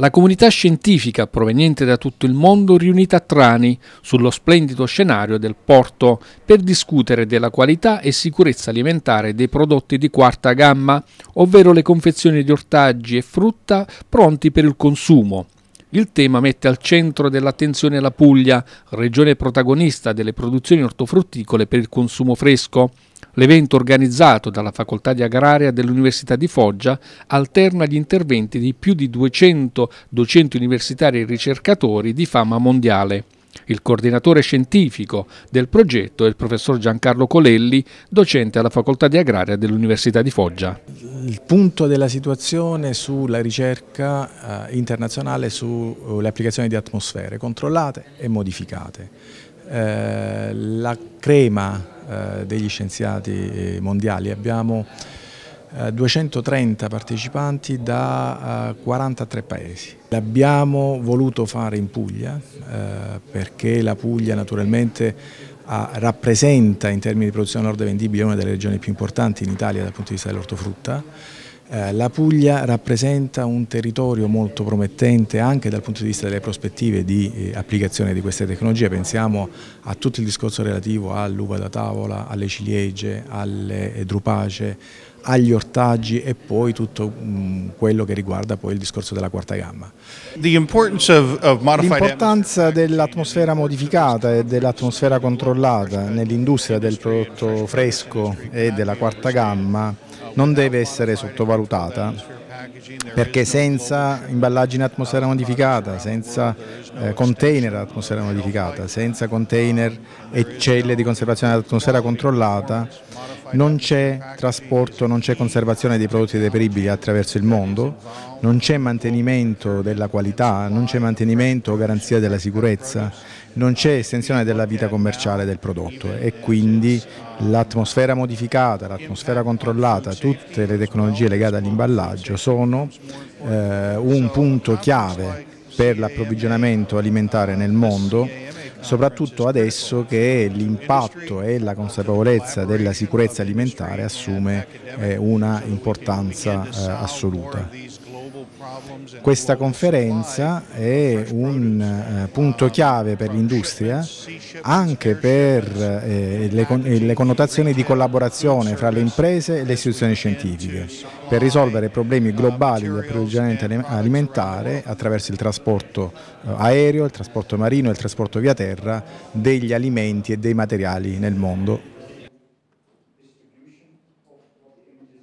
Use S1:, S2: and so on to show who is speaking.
S1: La comunità scientifica proveniente da tutto il mondo riunita a Trani sullo splendido scenario del porto per discutere della qualità e sicurezza alimentare dei prodotti di quarta gamma, ovvero le confezioni di ortaggi e frutta pronti per il consumo. Il tema mette al centro dell'attenzione la Puglia, regione protagonista delle produzioni ortofrutticole per il consumo fresco, L'evento organizzato dalla Facoltà di Agraria dell'Università di Foggia alterna gli interventi di più di 200 docenti universitari e ricercatori di fama mondiale. Il coordinatore scientifico del progetto è il professor Giancarlo Colelli, docente alla Facoltà di Agraria dell'Università di Foggia.
S2: Il punto della situazione sulla ricerca eh, internazionale sulle applicazioni di atmosfere controllate e modificate. Eh, la crema eh, degli scienziati eh, mondiali. Abbiamo 230 eh, partecipanti da 43 paesi. L'abbiamo voluto fare in Puglia perché la Puglia naturalmente rappresenta in termini di produzione nord vendibile una delle regioni più importanti in Italia dal punto di vista dell'ortofrutta eh, la Puglia rappresenta un territorio molto promettente anche dal punto di vista delle prospettive di eh, applicazione di queste tecnologie, pensiamo a tutto il discorso relativo all'uva da tavola, alle ciliegie, alle eh, drupace, agli ortaggi e poi tutto mm, quello che riguarda poi il discorso della quarta gamma. L'importanza dell'atmosfera modificata e dell'atmosfera controllata nell'industria del prodotto fresco e della quarta gamma non deve essere sottovalutata perché senza imballaggi in atmosfera modificata, senza eh, container in atmosfera modificata, senza container e celle di conservazione in atmosfera controllata non c'è trasporto, non c'è conservazione dei prodotti deperibili attraverso il mondo, non c'è mantenimento della qualità, non c'è mantenimento o garanzia della sicurezza, non c'è estensione della vita commerciale del prodotto e quindi l'atmosfera modificata, l'atmosfera controllata, tutte le tecnologie legate all'imballaggio sono eh, un punto chiave per l'approvvigionamento alimentare nel mondo soprattutto adesso che l'impatto e la consapevolezza della sicurezza alimentare assume eh, una importanza eh, assoluta. Questa conferenza è un eh, punto chiave per l'industria, anche per eh, le, connotazioni di collaborazione fra le imprese e le istituzioni scientifiche per risolvere problemi globali di approvvigionamento alimentare attraverso il trasporto eh, aereo, il trasporto marino e il trasporto via terra degli alimenti e dei materiali nel mondo